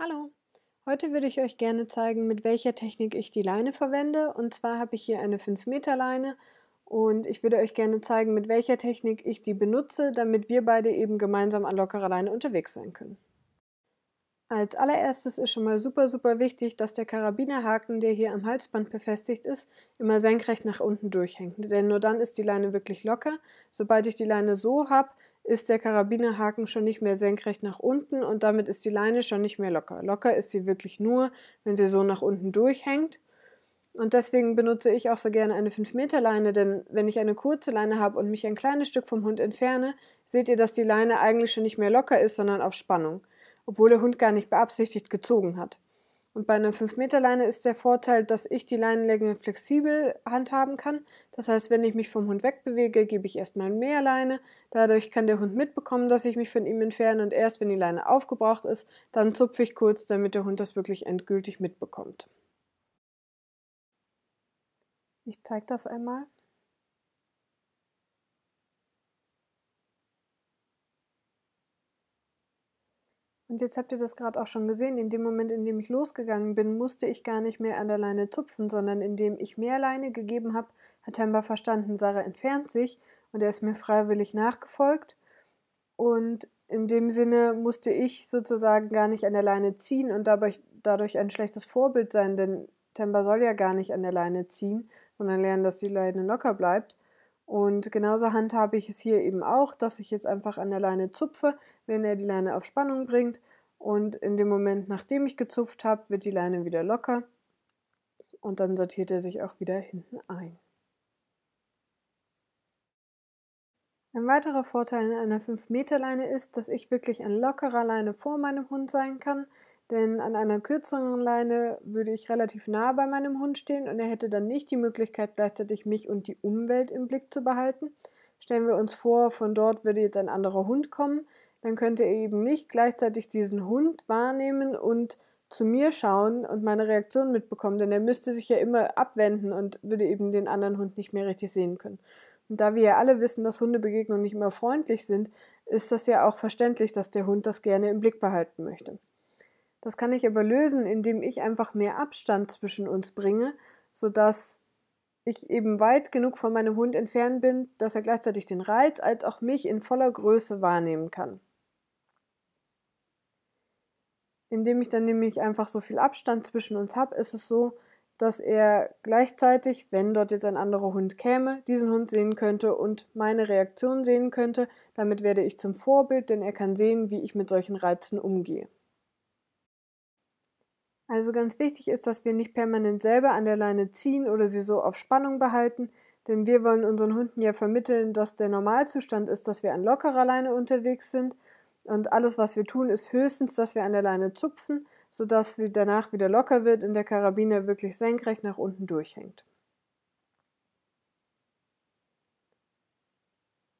Hallo, heute würde ich euch gerne zeigen, mit welcher Technik ich die Leine verwende. Und zwar habe ich hier eine 5 Meter Leine und ich würde euch gerne zeigen, mit welcher Technik ich die benutze, damit wir beide eben gemeinsam an lockerer Leine unterwegs sein können. Als allererstes ist schon mal super, super wichtig, dass der Karabinerhaken, der hier am Halsband befestigt ist, immer senkrecht nach unten durchhängt. Denn nur dann ist die Leine wirklich locker. Sobald ich die Leine so habe, ist der Karabinerhaken schon nicht mehr senkrecht nach unten und damit ist die Leine schon nicht mehr locker. Locker ist sie wirklich nur, wenn sie so nach unten durchhängt. Und deswegen benutze ich auch so gerne eine 5-Meter-Leine, denn wenn ich eine kurze Leine habe und mich ein kleines Stück vom Hund entferne, seht ihr, dass die Leine eigentlich schon nicht mehr locker ist, sondern auf Spannung, obwohl der Hund gar nicht beabsichtigt gezogen hat. Und bei einer 5-Meter-Leine ist der Vorteil, dass ich die Leinenlänge flexibel handhaben kann. Das heißt, wenn ich mich vom Hund wegbewege, gebe ich erstmal mehr Leine. Dadurch kann der Hund mitbekommen, dass ich mich von ihm entferne. Und erst wenn die Leine aufgebraucht ist, dann zupfe ich kurz, damit der Hund das wirklich endgültig mitbekommt. Ich zeige das einmal. Und jetzt habt ihr das gerade auch schon gesehen, in dem Moment, in dem ich losgegangen bin, musste ich gar nicht mehr an der Leine zupfen, sondern indem ich mehr Leine gegeben habe, hat Temba verstanden, Sarah entfernt sich und er ist mir freiwillig nachgefolgt. Und in dem Sinne musste ich sozusagen gar nicht an der Leine ziehen und dabei, dadurch ein schlechtes Vorbild sein, denn Temba soll ja gar nicht an der Leine ziehen, sondern lernen, dass die Leine locker bleibt. Und genauso handhabe ich es hier eben auch, dass ich jetzt einfach an der Leine zupfe, wenn er die Leine auf Spannung bringt. Und in dem Moment, nachdem ich gezupft habe, wird die Leine wieder locker und dann sortiert er sich auch wieder hinten ein. Ein weiterer Vorteil in einer 5-Meter-Leine ist, dass ich wirklich an lockerer Leine vor meinem Hund sein kann. Denn an einer kürzeren Leine würde ich relativ nah bei meinem Hund stehen und er hätte dann nicht die Möglichkeit, gleichzeitig mich und die Umwelt im Blick zu behalten. Stellen wir uns vor, von dort würde jetzt ein anderer Hund kommen, dann könnte er eben nicht gleichzeitig diesen Hund wahrnehmen und zu mir schauen und meine Reaktion mitbekommen, denn er müsste sich ja immer abwenden und würde eben den anderen Hund nicht mehr richtig sehen können. Und da wir ja alle wissen, dass Hundebegegnungen nicht immer freundlich sind, ist das ja auch verständlich, dass der Hund das gerne im Blick behalten möchte. Das kann ich aber lösen, indem ich einfach mehr Abstand zwischen uns bringe, sodass ich eben weit genug von meinem Hund entfernt bin, dass er gleichzeitig den Reiz als auch mich in voller Größe wahrnehmen kann. Indem ich dann nämlich einfach so viel Abstand zwischen uns habe, ist es so, dass er gleichzeitig, wenn dort jetzt ein anderer Hund käme, diesen Hund sehen könnte und meine Reaktion sehen könnte. Damit werde ich zum Vorbild, denn er kann sehen, wie ich mit solchen Reizen umgehe. Also ganz wichtig ist, dass wir nicht permanent selber an der Leine ziehen oder sie so auf Spannung behalten, denn wir wollen unseren Hunden ja vermitteln, dass der Normalzustand ist, dass wir an lockerer Leine unterwegs sind und alles, was wir tun, ist höchstens, dass wir an der Leine zupfen, sodass sie danach wieder locker wird und der Karabiner wirklich senkrecht nach unten durchhängt.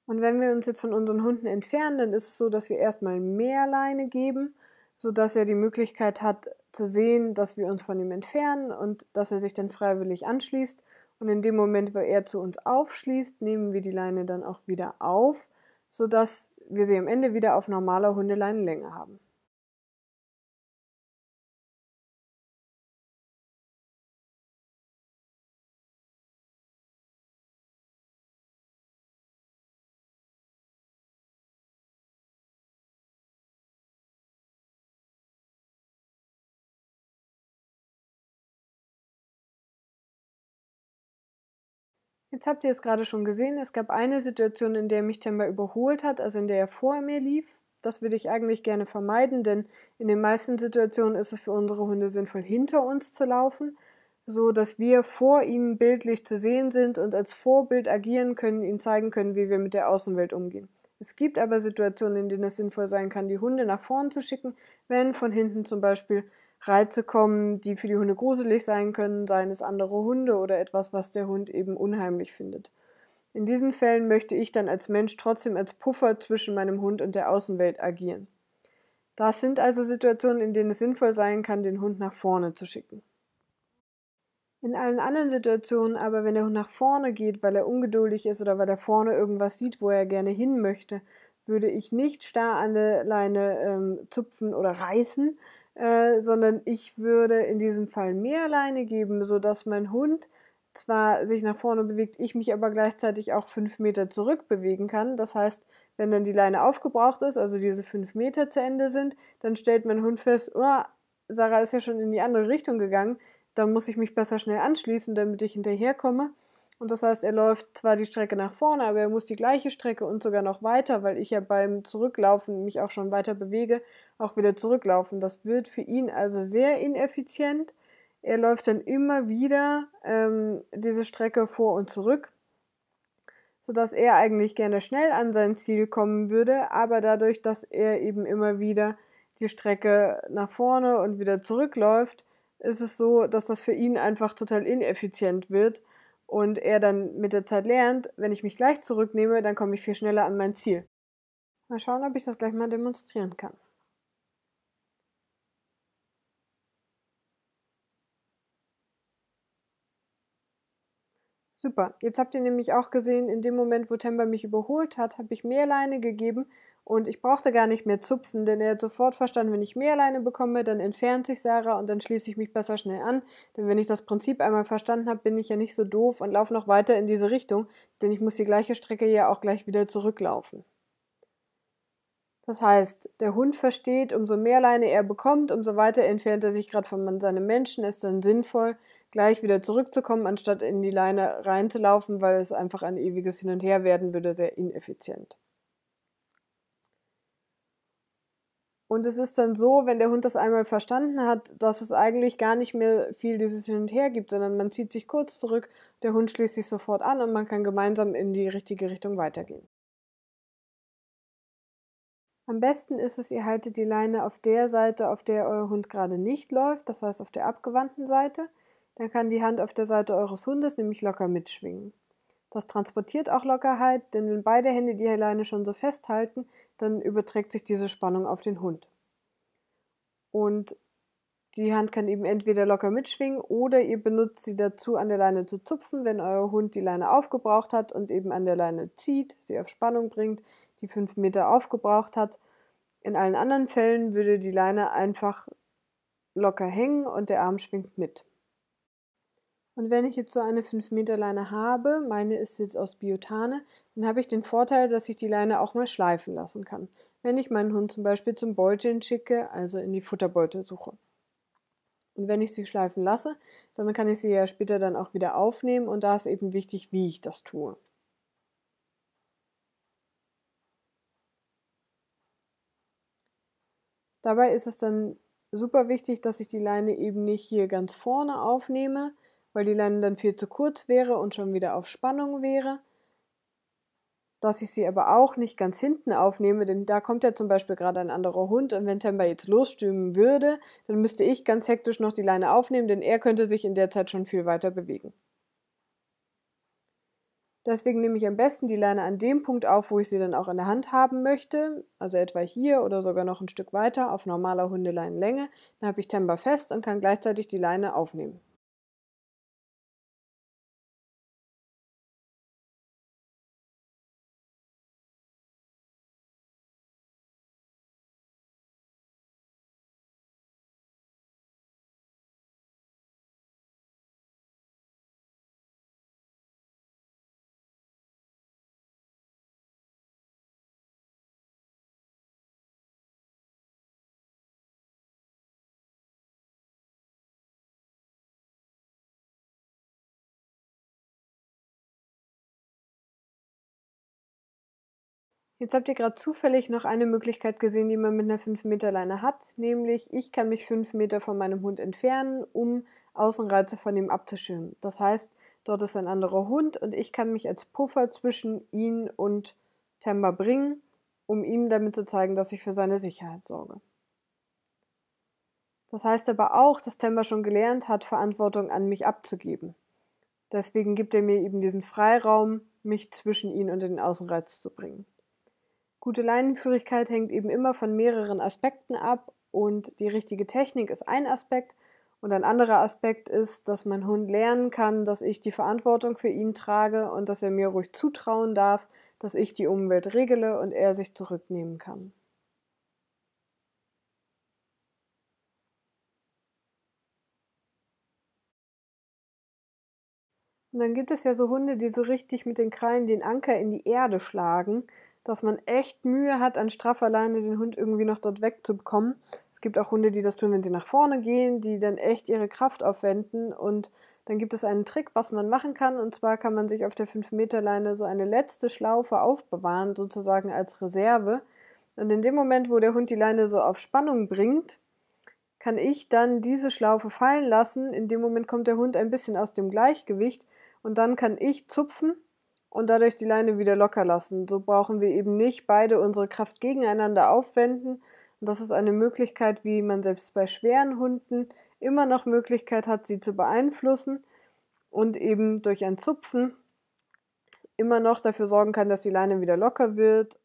Und wenn wir uns jetzt von unseren Hunden entfernen, dann ist es so, dass wir erstmal mehr Leine geben sodass er die Möglichkeit hat zu sehen, dass wir uns von ihm entfernen und dass er sich dann freiwillig anschließt. Und in dem Moment, wo er zu uns aufschließt, nehmen wir die Leine dann auch wieder auf, sodass wir sie am Ende wieder auf normaler Hundeleinenlänge haben. Jetzt habt ihr es gerade schon gesehen, es gab eine Situation, in der mich Timber überholt hat, also in der er vor mir lief. Das würde ich eigentlich gerne vermeiden, denn in den meisten Situationen ist es für unsere Hunde sinnvoll, hinter uns zu laufen, so dass wir vor ihnen bildlich zu sehen sind und als Vorbild agieren können, ihnen zeigen können, wie wir mit der Außenwelt umgehen. Es gibt aber Situationen, in denen es sinnvoll sein kann, die Hunde nach vorn zu schicken, wenn von hinten zum Beispiel Reize kommen, die für die Hunde gruselig sein können, seien es andere Hunde oder etwas, was der Hund eben unheimlich findet. In diesen Fällen möchte ich dann als Mensch trotzdem als Puffer zwischen meinem Hund und der Außenwelt agieren. Das sind also Situationen, in denen es sinnvoll sein kann, den Hund nach vorne zu schicken. In allen anderen Situationen aber, wenn der Hund nach vorne geht, weil er ungeduldig ist oder weil er vorne irgendwas sieht, wo er gerne hin möchte, würde ich nicht starr an der Leine ähm, zupfen oder reißen, äh, sondern ich würde in diesem Fall mehr Leine geben, sodass mein Hund zwar sich nach vorne bewegt, ich mich aber gleichzeitig auch fünf Meter zurück bewegen kann. Das heißt, wenn dann die Leine aufgebraucht ist, also diese fünf Meter zu Ende sind, dann stellt mein Hund fest, oh, Sarah ist ja schon in die andere Richtung gegangen, dann muss ich mich besser schnell anschließen, damit ich hinterherkomme. Und das heißt, er läuft zwar die Strecke nach vorne, aber er muss die gleiche Strecke und sogar noch weiter, weil ich ja beim Zurücklaufen mich auch schon weiter bewege, auch wieder zurücklaufen. Das wird für ihn also sehr ineffizient. Er läuft dann immer wieder ähm, diese Strecke vor und zurück, sodass er eigentlich gerne schnell an sein Ziel kommen würde, aber dadurch, dass er eben immer wieder die Strecke nach vorne und wieder zurückläuft, ist es so, dass das für ihn einfach total ineffizient wird und er dann mit der Zeit lernt, wenn ich mich gleich zurücknehme, dann komme ich viel schneller an mein Ziel. Mal schauen, ob ich das gleich mal demonstrieren kann. Super, jetzt habt ihr nämlich auch gesehen, in dem Moment, wo Temba mich überholt hat, habe ich mehr Leine gegeben und ich brauchte gar nicht mehr zupfen, denn er hat sofort verstanden, wenn ich mehr Leine bekomme, dann entfernt sich Sarah und dann schließe ich mich besser schnell an, denn wenn ich das Prinzip einmal verstanden habe, bin ich ja nicht so doof und laufe noch weiter in diese Richtung, denn ich muss die gleiche Strecke ja auch gleich wieder zurücklaufen. Das heißt, der Hund versteht, umso mehr Leine er bekommt, umso weiter entfernt er sich gerade von seinem Menschen, ist dann sinnvoll, gleich wieder zurückzukommen, anstatt in die Leine reinzulaufen, weil es einfach ein ewiges Hin und Her werden würde, sehr ineffizient. Und es ist dann so, wenn der Hund das einmal verstanden hat, dass es eigentlich gar nicht mehr viel dieses Hin und Her gibt, sondern man zieht sich kurz zurück, der Hund schließt sich sofort an und man kann gemeinsam in die richtige Richtung weitergehen. Am besten ist es, ihr haltet die Leine auf der Seite, auf der euer Hund gerade nicht läuft, das heißt auf der abgewandten Seite. Dann kann die Hand auf der Seite eures Hundes nämlich locker mitschwingen. Das transportiert auch Lockerheit, denn wenn beide Hände die Leine schon so festhalten, dann überträgt sich diese Spannung auf den Hund. Und die Hand kann eben entweder locker mitschwingen oder ihr benutzt sie dazu, an der Leine zu zupfen, wenn euer Hund die Leine aufgebraucht hat und eben an der Leine zieht, sie auf Spannung bringt, die 5 Meter aufgebraucht hat. In allen anderen Fällen würde die Leine einfach locker hängen und der Arm schwingt mit. Und wenn ich jetzt so eine 5 Meter Leine habe, meine ist jetzt aus Biotane, dann habe ich den Vorteil, dass ich die Leine auch mal schleifen lassen kann, wenn ich meinen Hund zum Beispiel zum Beuteln schicke, also in die suche. Und wenn ich sie schleifen lasse, dann kann ich sie ja später dann auch wieder aufnehmen und da ist eben wichtig, wie ich das tue. Dabei ist es dann super wichtig, dass ich die Leine eben nicht hier ganz vorne aufnehme, weil die Leine dann viel zu kurz wäre und schon wieder auf Spannung wäre. Dass ich sie aber auch nicht ganz hinten aufnehme, denn da kommt ja zum Beispiel gerade ein anderer Hund und wenn Temba jetzt losstürmen würde, dann müsste ich ganz hektisch noch die Leine aufnehmen, denn er könnte sich in der Zeit schon viel weiter bewegen. Deswegen nehme ich am besten die Leine an dem Punkt auf, wo ich sie dann auch in der Hand haben möchte, also etwa hier oder sogar noch ein Stück weiter auf normaler Hundeleinenlänge. Dann habe ich Temba fest und kann gleichzeitig die Leine aufnehmen. Jetzt habt ihr gerade zufällig noch eine Möglichkeit gesehen, die man mit einer 5-Meter-Leine hat, nämlich ich kann mich 5 Meter von meinem Hund entfernen, um Außenreize von ihm abzuschirmen. Das heißt, dort ist ein anderer Hund und ich kann mich als Puffer zwischen ihn und Temba bringen, um ihm damit zu zeigen, dass ich für seine Sicherheit sorge. Das heißt aber auch, dass Temba schon gelernt hat, Verantwortung an mich abzugeben. Deswegen gibt er mir eben diesen Freiraum, mich zwischen ihn und den Außenreiz zu bringen. Gute Leinenführigkeit hängt eben immer von mehreren Aspekten ab und die richtige Technik ist ein Aspekt. Und ein anderer Aspekt ist, dass mein Hund lernen kann, dass ich die Verantwortung für ihn trage und dass er mir ruhig zutrauen darf, dass ich die Umwelt regle und er sich zurücknehmen kann. Und dann gibt es ja so Hunde, die so richtig mit den Krallen den Anker in die Erde schlagen dass man echt Mühe hat, an straffer Leine den Hund irgendwie noch dort wegzubekommen. Es gibt auch Hunde, die das tun, wenn sie nach vorne gehen, die dann echt ihre Kraft aufwenden. Und dann gibt es einen Trick, was man machen kann. Und zwar kann man sich auf der 5-Meter-Leine so eine letzte Schlaufe aufbewahren, sozusagen als Reserve. Und in dem Moment, wo der Hund die Leine so auf Spannung bringt, kann ich dann diese Schlaufe fallen lassen. In dem Moment kommt der Hund ein bisschen aus dem Gleichgewicht und dann kann ich zupfen und dadurch die Leine wieder locker lassen. So brauchen wir eben nicht beide unsere Kraft gegeneinander aufwenden. Und das ist eine Möglichkeit, wie man selbst bei schweren Hunden immer noch Möglichkeit hat, sie zu beeinflussen und eben durch ein Zupfen immer noch dafür sorgen kann, dass die Leine wieder locker wird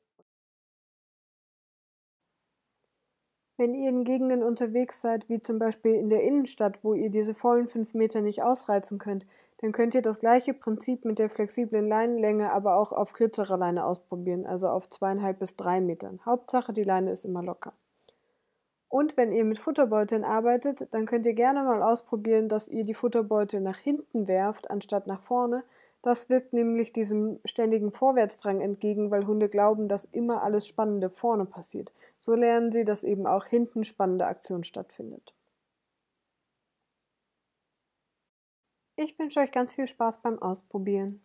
wenn ihr in Gegenden unterwegs seid, wie zum Beispiel in der Innenstadt, wo ihr diese vollen fünf Meter nicht ausreizen könnt, dann könnt ihr das gleiche Prinzip mit der flexiblen Leinenlänge aber auch auf kürzerer Leine ausprobieren, also auf zweieinhalb bis drei Metern. Hauptsache, die Leine ist immer locker. Und wenn ihr mit Futterbeuteln arbeitet, dann könnt ihr gerne mal ausprobieren, dass ihr die Futterbeutel nach hinten werft, anstatt nach vorne, das wirkt nämlich diesem ständigen Vorwärtsdrang entgegen, weil Hunde glauben, dass immer alles Spannende vorne passiert. So lernen sie, dass eben auch hinten spannende Aktion stattfindet. Ich wünsche euch ganz viel Spaß beim Ausprobieren.